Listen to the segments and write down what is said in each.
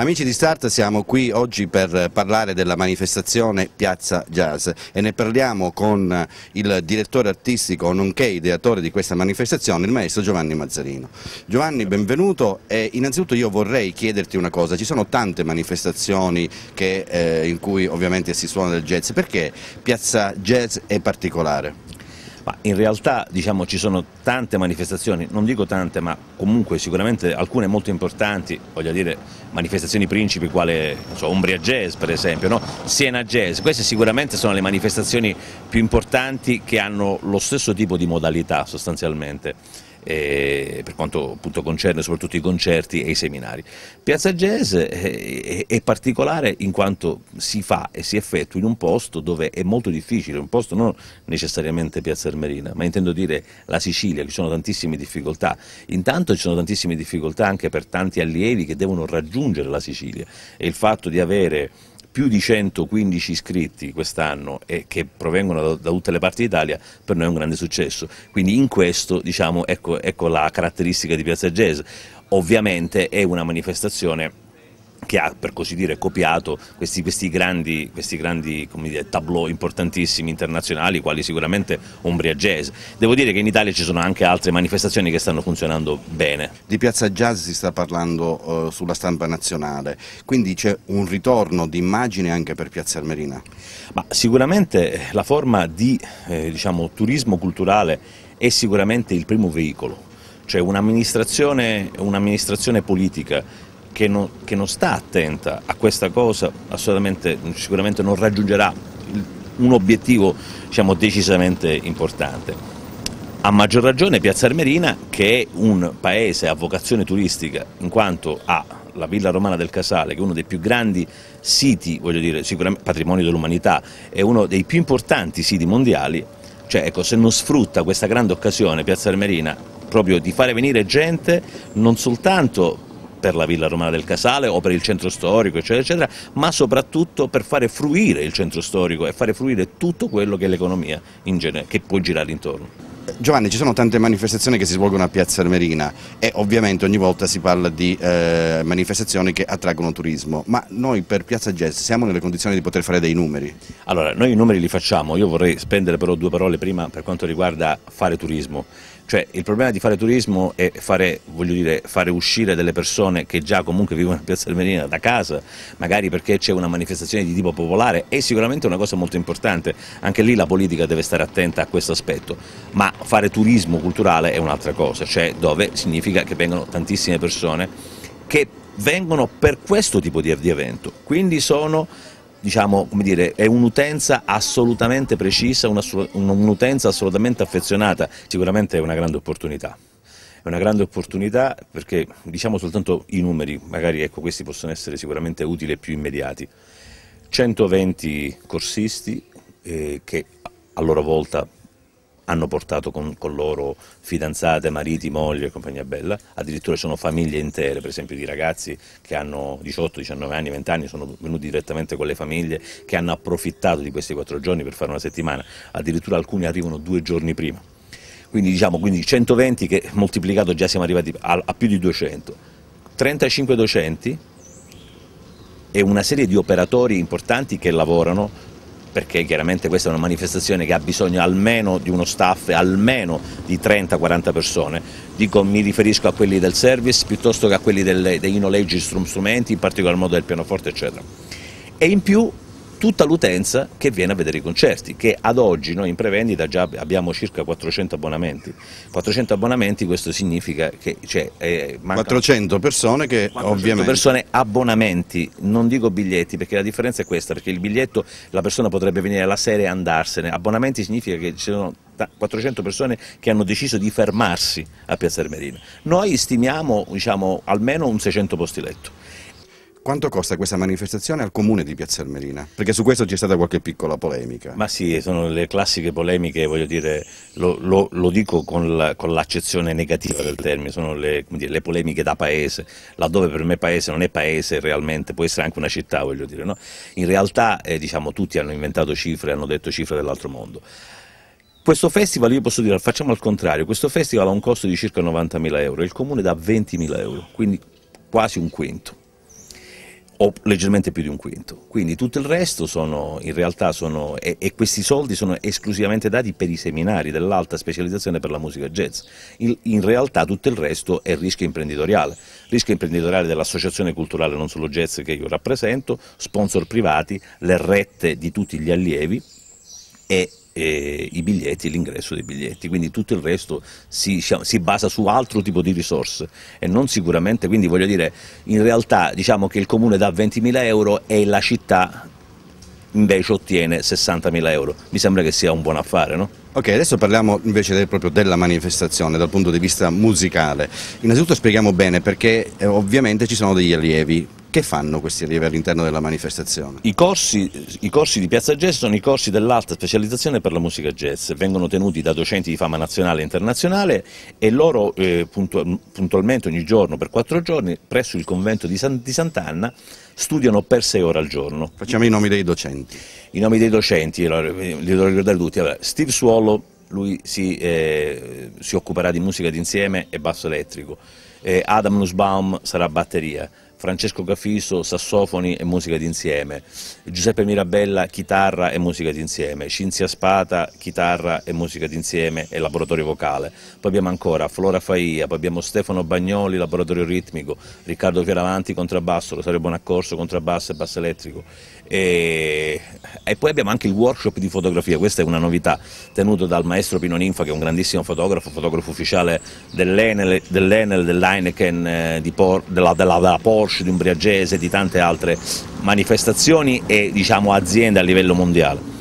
Amici di Start siamo qui oggi per parlare della manifestazione Piazza Jazz e ne parliamo con il direttore artistico nonché ideatore di questa manifestazione, il maestro Giovanni Mazzarino. Giovanni benvenuto e innanzitutto io vorrei chiederti una cosa, ci sono tante manifestazioni che, eh, in cui ovviamente si suona del jazz, perché Piazza Jazz è particolare? Ma in realtà diciamo, ci sono tante manifestazioni, non dico tante, ma comunque sicuramente alcune molto importanti, voglio dire manifestazioni principi quale so, Umbria Jazz per esempio, no? Siena Jazz, queste sicuramente sono le manifestazioni più importanti che hanno lo stesso tipo di modalità sostanzialmente eh, per quanto appunto, concerne soprattutto i concerti e i seminari. Piazza Jazz eh, è, è, particolare in quanto si fa e si effettua in un posto dove è molto difficile, un posto non necessariamente Piazza Ermerina, ma intendo dire la Sicilia, ci sono tantissime difficoltà. Intanto ci sono tantissime difficoltà anche per tanti allievi che devono raggiungere la Sicilia e il fatto di avere più di 115 iscritti quest'anno e che provengono da, da, tutte le parti d'Italia, per noi è un grande successo. Quindi in questo diciamo, ecco, ecco la caratteristica di Piazza Jazz. Ovviamente è una manifestazione che ha per così dire copiato questi, questi grandi, questi grandi dire, tableau importantissimi internazionali, quali sicuramente Umbria Jazz. Devo dire che in Italia ci sono anche altre manifestazioni che stanno funzionando bene. Di Piazza Jazz si sta parlando eh, sulla stampa nazionale, quindi c'è un ritorno di immagine anche per Piazza Armerina? Ma sicuramente la forma di eh, diciamo, turismo culturale è sicuramente il primo veicolo, cioè un'amministrazione un politica che non, che non, sta attenta a questa cosa sicuramente non raggiungerà un obiettivo diciamo, decisamente importante. A maggior ragione Piazza Armerina che è un paese a vocazione turistica in quanto ha la Villa Romana del Casale, che è uno dei più grandi siti, voglio dire, sicuramente patrimonio dell'umanità, è uno dei più importanti siti mondiali, cioè ecco, se non sfrutta questa grande occasione Piazza Armerina proprio di fare venire gente non soltanto per la Villa Romana del Casale o per il centro storico, eccetera, eccetera, ma soprattutto per fare fruire il centro storico e fare fruire tutto quello che è l'economia in genere, che può girare intorno. Giovanni, ci sono tante manifestazioni che si svolgono a Piazza Armerina e ovviamente ogni volta si parla di eh, manifestazioni che attraggono turismo, ma noi per Piazza Jazz siamo nelle condizioni di poter fare dei numeri? Allora, noi i numeri li facciamo, io vorrei spendere però due parole prima per quanto riguarda fare turismo. Cioè il problema di fare turismo è fare, dire, fare uscire delle persone che già comunque vivono a Piazza Armerina da casa, magari perché c'è una manifestazione di tipo popolare, è sicuramente una cosa molto importante, anche lì la politica deve stare attenta a questo aspetto, ma fare turismo culturale è un'altra cosa, cioè dove significa che vengono tantissime persone che vengono per questo tipo di, evento, quindi sono, diciamo, come dire, è un'utenza assolutamente precisa, un'utenza assolutamente affezionata, sicuramente è una grande opportunità. È una grande opportunità perché diciamo soltanto i numeri, magari ecco, questi possono essere sicuramente utili e più immediati. 120 corsisti eh, che a loro volta hanno portato con, con, loro fidanzate, mariti, mogli e compagnia bella, addirittura sono famiglie intere, per esempio di ragazzi che hanno 18, 19 anni, 20 anni, sono venuti direttamente con le famiglie, che hanno approfittato di questi quattro giorni per fare una settimana, addirittura alcuni arrivano due giorni prima. Quindi diciamo quindi 120 che moltiplicato già siamo arrivati a, a più di 200. 35 docenti e una serie di operatori importanti che lavorano perché chiaramente questa è una manifestazione che ha bisogno almeno di uno staff, almeno di 30-40 persone. Dico, mi riferisco a quelli del service piuttosto che a quelli delle, dei noleggi strumenti, in particolar modo del pianoforte, eccetera. E in più tutta l'utenza che viene a vedere i concerti, che ad oggi noi in prevendita già abbiamo circa 400 abbonamenti. 400 abbonamenti questo significa che... Cioè, eh, 400 persone che 400 ovviamente... persone abbonamenti, non dico biglietti, perché la differenza è questa, perché il biglietto la persona potrebbe venire alla sera e andarsene, abbonamenti significa che ci sono 400 persone che hanno deciso di fermarsi a Piazza Ermerina. Noi stimiamo diciamo, almeno un 600 posti letto quanto costa questa manifestazione al comune di Piazza Ermelina? Perché su questo c'è stata qualche piccola polemica. Ma sì, sono le classiche polemiche, voglio dire, lo, lo, lo dico con, l'accezione la, negativa del termine, sono le, dire, le, polemiche da paese, laddove per me paese non è paese realmente, può essere anche una città, voglio dire. No? In realtà eh, diciamo, tutti hanno inventato cifre, hanno detto cifre dell'altro mondo. Questo festival, io posso dire, facciamo al contrario, questo festival ha un costo di circa 90.000 euro, il comune dà 20.000 euro, quindi quasi un quinto o leggermente più di un quinto. Quindi tutto il resto sono, in realtà sono, e, e, questi soldi sono esclusivamente dati per i seminari dell'alta specializzazione per la musica jazz. Il, in realtà tutto il resto è rischio imprenditoriale, rischio imprenditoriale dell'associazione culturale non solo jazz che io rappresento, sponsor privati, le rette di tutti gli allievi e eh, i biglietti, l'ingresso dei biglietti, quindi tutto il resto si, si, basa su altro tipo di risorse e non sicuramente, quindi voglio dire, in realtà diciamo che il comune dà 20.000 euro e la città invece ottiene 60.000 euro, mi sembra che sia un buon affare, no? Ok, adesso parliamo invece del, proprio della manifestazione dal punto di vista musicale. Innanzitutto spieghiamo bene perché eh, ovviamente ci sono degli allievi, che fanno questi allievi all'interno della manifestazione? I corsi, I corsi, di Piazza Jazz sono i corsi dell'alta specializzazione per la musica jazz, vengono tenuti da docenti di fama nazionale e internazionale e loro eh, puntualmente ogni giorno per quattro giorni presso il convento di, San, di Sant'Anna studiano per sei ore al giorno. Facciamo i nomi dei docenti. I nomi dei docenti, eh, li devo ricordare tutti. Allora, Steve Suolo, lui si, eh, si, occuperà di musica d'insieme e basso elettrico. Eh, Adam Nussbaum sarà batteria. Francesco Gafiso sassofoni e musica d'insieme, Giuseppe Mirabella chitarra e musica d'insieme, Cinzia Spata chitarra e musica d'insieme e laboratorio vocale, poi abbiamo ancora Flora Faia, poi abbiamo Stefano Bagnoli laboratorio ritmico, Riccardo Fioravanti contrabbasso, Rosario Bonaccorso contrabbasso e basso elettrico e, e, poi abbiamo anche il workshop di fotografia, questa è una novità, tenuto dal maestro Pino Ninfa che è un grandissimo fotografo, fotografo ufficiale dell'Enel, dell'Enel dell'Heineken, eh, di Por, della, della, della, Porsche, di Umbriagese, di tante altre manifestazioni e diciamo aziende a livello mondiale.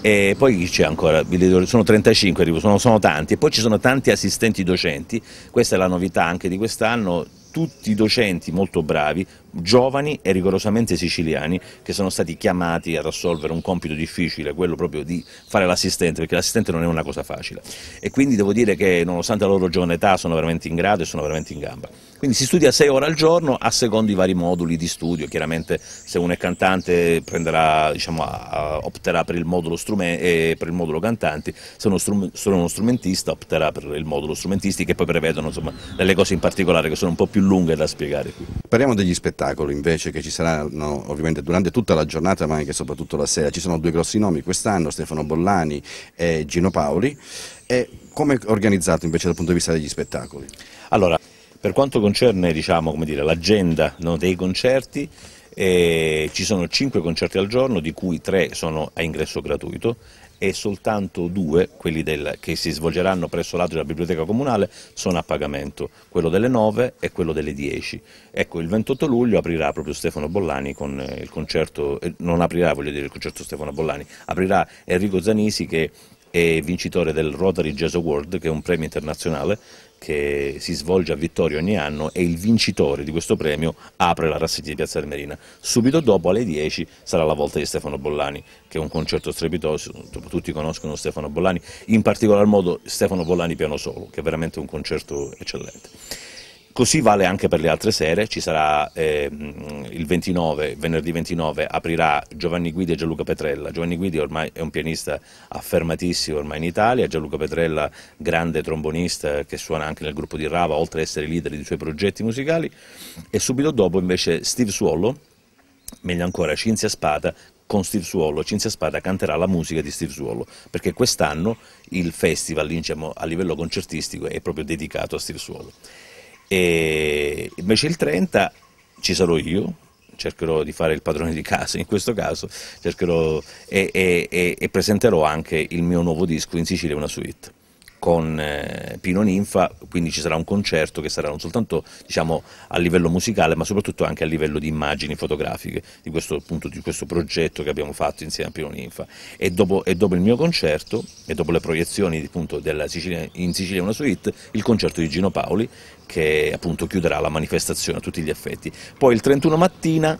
E poi chi c'è ancora? Sono 35, sono, sono tanti. E poi ci sono tanti assistenti docenti, questa è la novità anche di quest'anno, tutti docenti molto bravi, giovani e rigorosamente siciliani, che sono stati chiamati a assolvere un compito difficile, quello proprio di fare l'assistente, perché l'assistente non è una cosa facile. E quindi devo dire che nonostante la loro giovane età sono veramente in grado e sono veramente in gamba. Quindi si studia 6 ore al giorno a secondo i vari moduli di studio, chiaramente se uno è cantante prenderà, diciamo, opterà per il, modulo eh, per il modulo cantanti, se uno, strum se uno strumentista opterà per il modulo strumentisti che poi prevedono insomma, delle cose in particolare che sono un po' più lunghe da spiegare. Parliamo degli spettacoli invece che ci saranno ovviamente durante tutta la giornata ma anche soprattutto la sera, ci sono due grossi nomi quest'anno, Stefano Bollani e Gino Paoli. E come è organizzato invece dal punto di vista degli spettacoli? Allora, per quanto concerne diciamo, l'agenda no, dei concerti, eh, ci sono 5 concerti al giorno, di cui 3 sono a ingresso gratuito e soltanto due, quelli del, che si svolgeranno presso l'atrio della biblioteca comunale, sono a pagamento, quello delle 9 e quello delle 10. Ecco, il 28 luglio aprirà proprio Stefano Bollani con eh, il concerto, eh, non aprirà voglio dire il concerto Stefano Bollani, aprirà Enrico Zanisi che è vincitore del Rotary Jazz Award, che è un premio internazionale che si svolge a Vittorio ogni anno e il vincitore di questo premio apre la rassegna di Piazza Armerina. Subito dopo alle 10 sarà la volta di Stefano Bollani, che è un concerto strepitoso, tutti conoscono Stefano Bollani, in particolar modo Stefano Bollani piano solo, che è veramente un concerto eccellente. Così vale anche per le altre sere, ci sarà eh, il 29, venerdì 29 aprirà Giovanni Guidi e Gianluca Petrella. Giovanni Guidi ormai è un pianista affermatissimo ormai in Italia, Gianluca Petrella grande trombonista che suona anche nel gruppo di Rava, oltre ad essere leader di suoi progetti musicali, e subito dopo invece Steve Suollo, meglio ancora Cinzia Spada, con Steve Suolo, Cinzia Spada canterà la musica di Steve Suolo, perché quest'anno il festival diciamo, a livello concertistico è proprio dedicato a Steve Suolo. E invece il 30 ci sarò io, cercherò di fare il padrone di casa in questo caso, cercherò e, e, e presenterò anche il mio nuovo disco in Sicilia una suite con eh, Pino Ninfa, quindi ci sarà un concerto che sarà non soltanto diciamo, a livello musicale ma soprattutto anche a livello di immagini fotografiche di questo, appunto, di questo progetto che abbiamo fatto insieme a Pino Ninfa e dopo, e dopo il mio concerto e dopo le proiezioni appunto, Sicilia, in Sicilia una suite il concerto di Gino Paoli che appunto chiuderà la manifestazione a tutti gli effetti. Poi il 31 mattina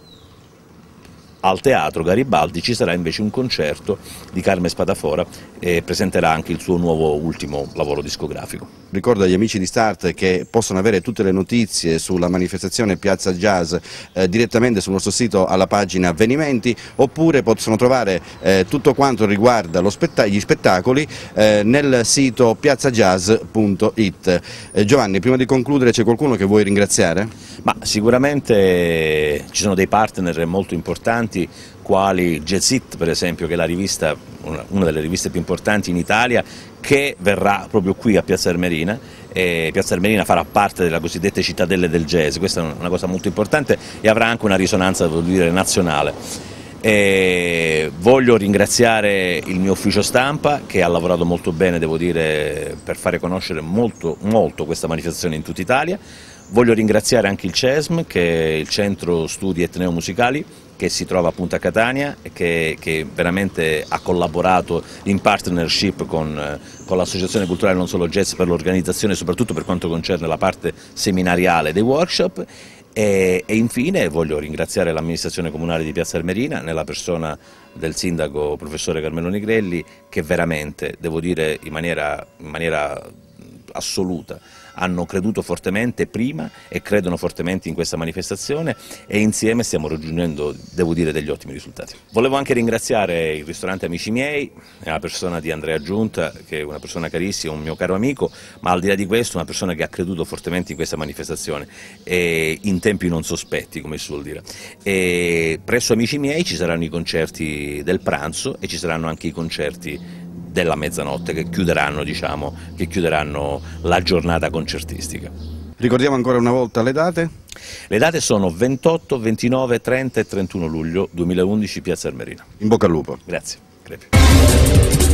al Teatro Garibaldi ci sarà invece un concerto di Carme Spadafora e presenterà anche il suo nuovo ultimo lavoro discografico. Ricordo agli amici di Start che possono avere tutte le notizie sulla manifestazione Piazza Jazz eh, direttamente sul nostro sito alla pagina avvenimenti oppure possono trovare eh, tutto quanto riguarda spett gli spettacoli eh, nel sito piazzajazz.it. Eh, Giovanni, prima di concludere c'è qualcuno che vuoi ringraziare? Ma sicuramente ci sono dei partner molto importanti importanti quali Jazzit per esempio che è rivista, una delle riviste più importanti in Italia che verrà proprio qui a Piazza Ermerina e Piazza Ermerina farà parte della cosiddetta cittadelle del jazz, questa è una cosa molto importante e avrà anche una risonanza dire, nazionale. E voglio ringraziare il mio ufficio stampa che ha lavorato molto bene, devo dire, per fare conoscere molto, molto questa manifestazione in tutta Italia. Voglio ringraziare anche il CESM, che è il Centro Studi Etneo Musicali, che si trova appunto a Catania e che, che veramente ha collaborato in partnership con, eh, con l'Associazione Culturale Non Solo Jazz per l'organizzazione soprattutto per quanto concerne la parte seminariale dei workshop e, e, infine voglio ringraziare l'amministrazione comunale di Piazza Armerina nella persona del sindaco professore Carmelo Nigrelli che veramente, devo dire in maniera, in maniera assoluta, hanno creduto fortemente prima e credono fortemente in questa manifestazione e insieme stiamo raggiungendo, devo dire, degli ottimi risultati. Volevo anche ringraziare il ristorante Amici Miei, la persona di Andrea Giunta, che è una persona carissima, un mio caro amico, ma al di là di questo una persona che ha creduto fortemente in questa manifestazione e in tempi non sospetti, come si suol dire. E presso Amici Miei ci saranno i concerti del pranzo e ci saranno anche i concerti della mezzanotte che chiuderanno, diciamo, che chiuderanno la giornata concertistica. Ricordiamo ancora una volta le date? Le date sono 28, 29, 30 e 31 luglio 2011 Piazza Armerina. In bocca al lupo. Grazie. Crepi.